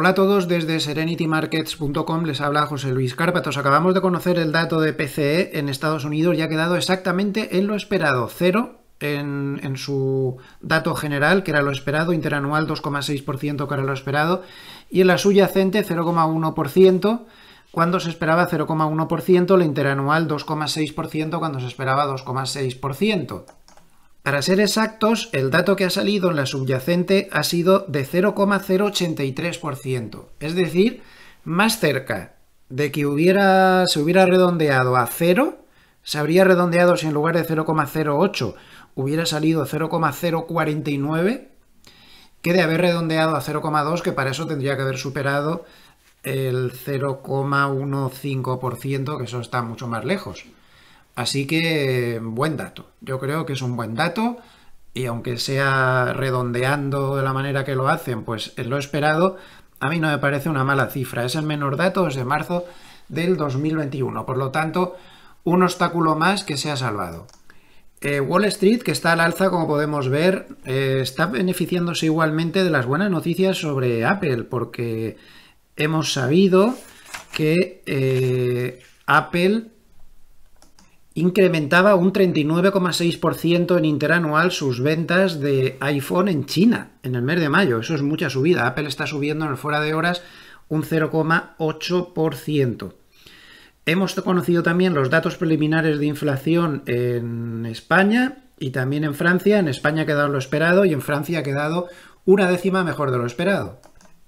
Hola a todos, desde serenitymarkets.com les habla José Luis Cárpatos. Acabamos de conocer el dato de PCE en Estados Unidos y ha quedado exactamente en lo esperado, cero en, su dato general, que era lo esperado, interanual 2,6% que era lo esperado, y en la subyacente 0,1%, cuando se esperaba 0,1%, la interanual 2,6% cuando se esperaba 2,6%. Para ser exactos, el dato que ha salido en la subyacente ha sido de 0,083%, es decir, más cerca de que se hubiera redondeado a 0, se habría redondeado si en lugar de 0,08 hubiera salido 0,049, que de haber redondeado a 0,2, que para eso tendría que haber superado el 0,15%, que eso está mucho más lejos. Así que buen dato. Yo creo que es un buen dato y aunque sea redondeando de la manera que lo hacen, pues en lo esperado, a mí no me parece una mala cifra. Es el menor dato desde marzo del 2021. Por lo tanto, un obstáculo más que se ha salvado. Eh, Wall Street, que está al alza, como podemos ver, eh, está beneficiándose igualmente de las buenas noticias sobre Apple, porque hemos sabido que eh, Apple incrementaba un 39,6% en interanual sus ventas de iPhone en China en el mes de mayo. Eso es mucha subida. Apple está subiendo en el fuera de horas un 0,8%. Hemos conocido también los datos preliminares de inflación en España y también en Francia. En España ha quedado lo esperado y en Francia ha quedado una décima mejor de lo esperado.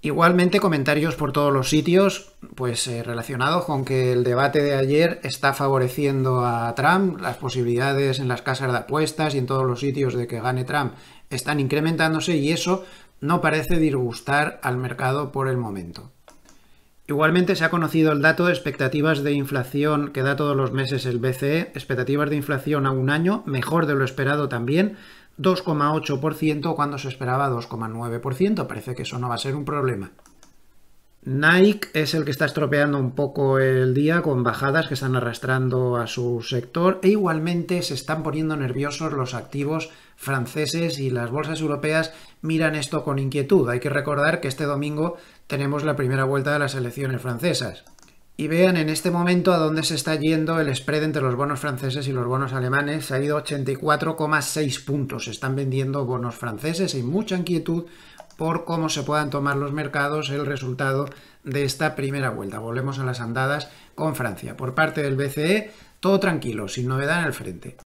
Igualmente comentarios por todos los sitios, pues eh, relacionados con que el debate de ayer está favoreciendo a Trump, las posibilidades en las casas de apuestas y en todos los sitios de que gane Trump están incrementándose y eso no parece disgustar al mercado por el momento. Igualmente se ha conocido el dato de expectativas de inflación que da todos los meses el BCE, expectativas de inflación a un año, mejor de lo esperado también, 2,8% cuando se esperaba 2,9%. Parece que eso no va a ser un problema. Nike es el que está estropeando un poco el día con bajadas que están arrastrando a su sector e igualmente se están poniendo nerviosos los activos franceses y las bolsas europeas miran esto con inquietud. Hay que recordar que este domingo tenemos la primera vuelta de las elecciones francesas y vean en este momento a dónde se está yendo el spread entre los bonos franceses y los bonos alemanes. Se ha ido 84,6 puntos. Se están vendiendo bonos franceses. Hay mucha inquietud por cómo se puedan tomar los mercados el resultado de esta primera vuelta. Volvemos a las andadas con Francia. Por parte del BCE, todo tranquilo, sin novedad en el frente.